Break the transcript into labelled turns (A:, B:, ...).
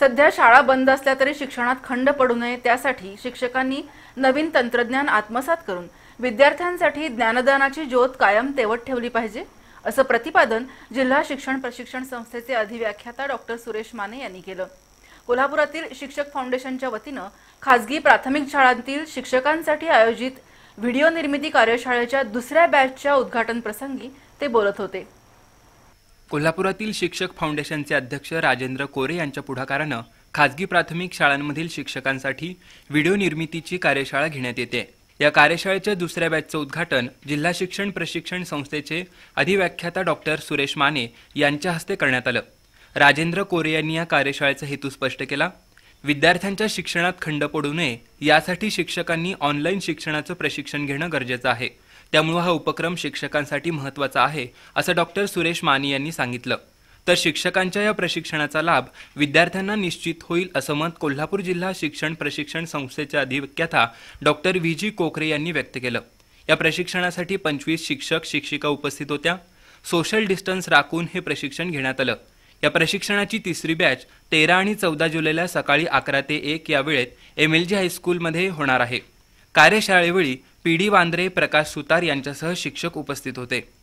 A: सध्या शाळा बंद असल्या तरी शिक्षणात खंड पडू नये त्यासाठी शिक्षकांनी नवीन तंत्रज्ञान आत्मसात करून विद्यार्थ्यांसाठी ज्ञानदानाची ज्योत कायम तेवत ठेवली पाहिजे असं प्रतिपादन जिल्हा शिक्षण प्रशिक्षण संस्थेचे अधिव्याख्याता डॉक्टर सुरेश माने यांनी केलं कोल्हापुरातील शिक्षक फाउंडेशनच्या वतीनं खासगी प्राथमिक शाळांतील शिक्षकांसाठी आयोजित व्हिडिओ निर्मिती कार्यशाळेच्या दुसऱ्या बॅचच्या उद्घाटन प्रसंगी ते बोलत होते
B: कोल्हापुरातील शिक्षक फाउंडेशनचे अध्यक्ष राजेंद्र कोरे यांच्या पुढाकारानं खाजगी प्राथमिक शाळांमधील शिक्षकांसाठी व्हिडिओ निर्मितीची कार्यशाळा घेण्यात येते या कार्यशाळेच्या दुसऱ्या बॅचचं उद्घाटन जिल्हा शिक्षण प्रशिक्षण संस्थेचे अधिव्याख्याता डॉक्टर सुरेश माने यांच्या हस्ते करण्यात आलं राजेंद्र कोरे यांनी या कार्यशाळेचा हेतू स्पष्ट केला विद्यार्थ्यांच्या शिक्षणात खंड पडू नये यासाठी शिक्षकांनी ऑनलाईन शिक्षणाचं प्रशिक्षण घेणं गरजेचं आहे त्यामुळे हा उपक्रम शिक्षकांसाठी महत्त्वाचा आहे असं डॉक्टर सुरेश माने यांनी सांगितलं तर शिक्षकांच्या या प्रशिक्षणाचा लाभ विद्यार्थ्यांना निश्चित होईल असं मत कोल्हापूर जिल्हा शिक्षण प्रशिक्षण संस्थेच्या अधिवक्यथा डॉक्टर व्ही जी कोकरे यांनी व्यक्त केलं या प्रशिक्षणासाठी पंचवीस शिक्षक शिक्षिका उपस्थित होत्या सोशल डिस्टन्स राखून हे प्रशिक्षण घेण्यात आलं या प्रशिक्षणाची तिसरी बॅच तेरा आणि चौदा जुलैला सकाळी अकरा ते एक या वेळेत एम एल जी हायस्कूलमध्ये होणार आहे कार्यशाळेवेळी पीडी वांद्रे प्रकाश सुतार यांच्यासह शिक्षक उपस्थित होते